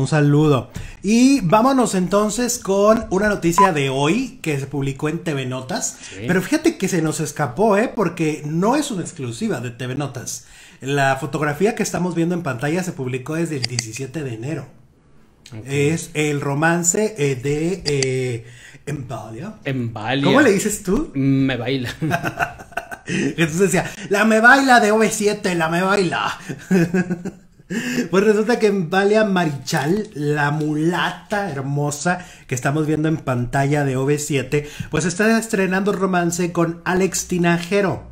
Un saludo. Y vámonos entonces con una noticia de hoy que se publicó en TV Notas. Pero fíjate que se nos escapó, ¿eh? Porque no es una exclusiva de TV Notas. La fotografía que estamos viendo en pantalla se publicó desde el 17 de enero. Es el romance eh, de eh, Embalia. ¿Cómo le dices tú? Me baila. Entonces decía, la me baila de OV7, la me baila. Pues resulta que Valia Marichal, la mulata hermosa que estamos viendo en pantalla de OV7, pues está estrenando romance con Alex Tinajero.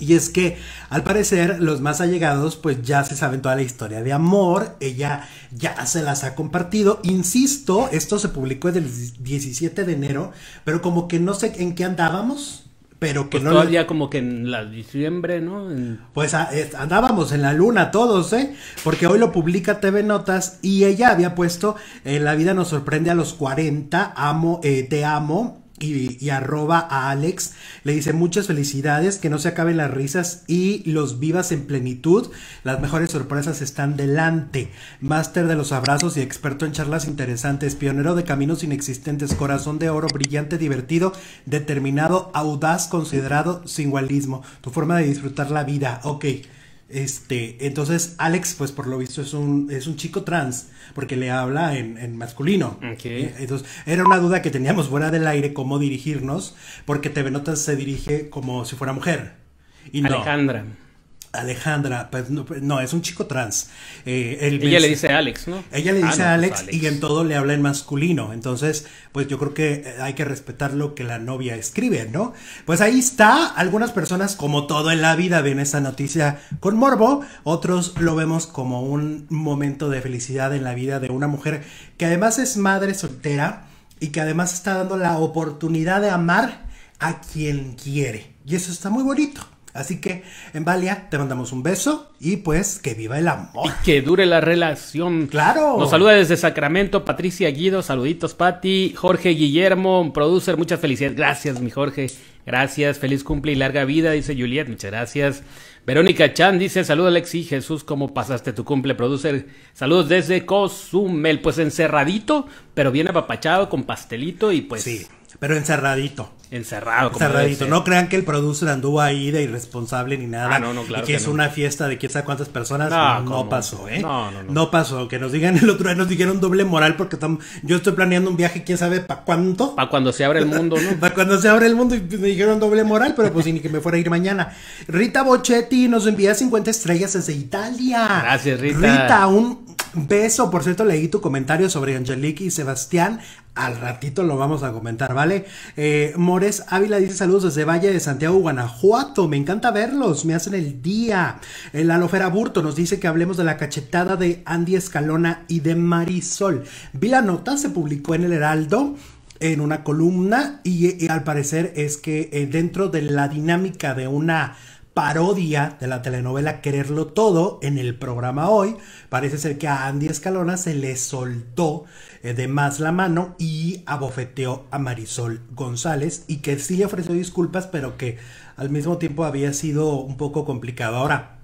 Y es que, al parecer, los más allegados pues ya se saben toda la historia de amor, ella ya se las ha compartido. Insisto, esto se publicó el 17 de enero, pero como que no sé en qué andábamos, pero que pues no todavía como que en la diciembre, ¿no? Pues ah, andábamos en la luna todos, ¿eh? Porque hoy lo publica TV Notas y ella había puesto La vida nos sorprende a los 40, amo, eh, te amo, y, arroba a Alex. Le dice muchas felicidades, que no se acaben las risas y los vivas en plenitud. Las mejores sorpresas están delante. Máster de los abrazos y experto en charlas interesantes, pionero de caminos inexistentes, corazón de oro, brillante, divertido, determinado, audaz, considerado, sin igualismo. Tu forma de disfrutar la vida. Ok. Este, entonces Alex, pues por lo visto es un, es un chico trans, porque le habla en, masculino. Eh, entonces, era una duda que teníamos fuera del aire cómo dirigirnos, porque TV Notas se dirige como si fuera mujer. Y Alejandra. Alejandra, pues, pues no, es un chico trans. Eh, ella le dice Alex, ¿no? Ella le ah, dice Alex, pues, Alex, y en todo le habla en masculino. Entonces, pues yo creo que eh, hay que respetar lo que la novia escribe, ¿no? Pues ahí está. Algunas personas, como todo en la vida, ven esta noticia con morbo. Otros lo vemos como un momento de felicidad en la vida de una mujer que además es madre soltera y que además está dando la oportunidad de amar a quien quiere. Y eso está muy bonito. Así que, en Valia, te mandamos un beso y pues que viva el amor. que dure la relación. Claro. Nos saluda desde Sacramento Patricia Guido, saluditos Patti. Jorge Guillermo, producer, muchas felicidades. Gracias, mi Jorge. Gracias, feliz cumple y larga vida, dice Juliet, muchas gracias. Verónica Chan dice, saludos Alexi, Jesús, ¿cómo pasaste tu cumple, producer? Saludos desde Cozumel, pues encerradito, pero bien apapachado, con pastelito y pues... Sí pero encerradito. Encerrado. Como encerradito. No crean que el productor anduvo ahí de irresponsable ni nada. Ah, no, no, claro. que, es una fiesta de quién sabe cuántas personas. No, pasó, ¿eh? No, no, no. No pasó. Que nos digan el otro día, nos dijeron doble moral porque yo estoy planeando un viaje, quién sabe para cuánto. Para cuando se abre el mundo, ¿no? para cuando se abre el mundo y pues, me dijeron doble moral, pero pues ni que me fuera a ir mañana. Rita Bochetti nos envía 50 estrellas desde Italia. Gracias, Rita. Rita, un beso, por cierto, leí tu comentario sobre Angelique y Sebastián. Al ratito lo vamos a comentar, ¿vale? Eh, Mores Ávila dice saludos desde Valle de Santiago, Guanajuato. Me encanta verlos, me hacen el día. El eh, Alofera Burto nos dice que hablemos de la cachetada de Andy Escalona y de Marisol. Vi la nota, se publicó en el Heraldo en una columna y, eh, al parecer es que dentro de la dinámica de una parodia de la telenovela Quererlo Todo en el programa hoy. Parece ser que a Andy Escalona se le soltó eh, de más la mano y abofeteó a Marisol González y que sí le ofreció disculpas, pero que al mismo tiempo había sido un poco complicado. Ahora,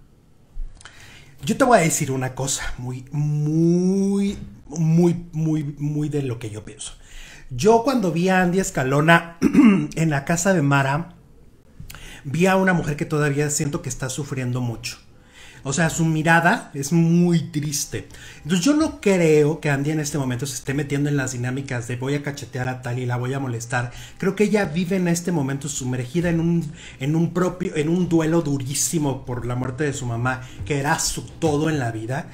yo te voy a decir una cosa muy, muy, muy, muy, muy de lo que yo pienso. Yo cuando vi a Andy Escalona en la casa de Mara, vi a una mujer que todavía siento que está sufriendo mucho. O sea, su mirada es muy triste. Entonces yo no creo que Andy en este momento se esté metiendo en las dinámicas de voy a cachetear a tal y la voy a molestar. Creo que ella vive en este momento sumergida en un, en un propio, en un duelo durísimo por la muerte de su mamá, que era su todo en la vida.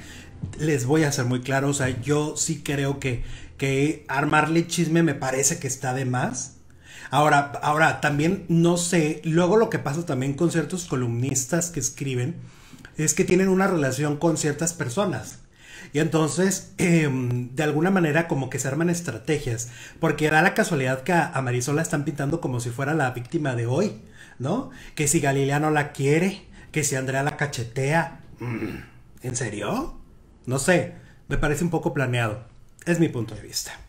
Les voy a ser muy claro, o sea, yo sí creo que, que armarle chisme me parece que está de más Ahora, ahora, también no sé, luego lo que pasa también con ciertos columnistas que escriben es que tienen una relación con ciertas personas. Y entonces, em, de alguna manera, como que se arman estrategias. Porque da la casualidad que a Marisol la están pintando como si fuera la víctima de hoy, ¿no? Que si Galilea no la quiere, que si Andrea la cachetea. ¿En serio? No sé, me parece un poco planeado. Es mi punto de vista.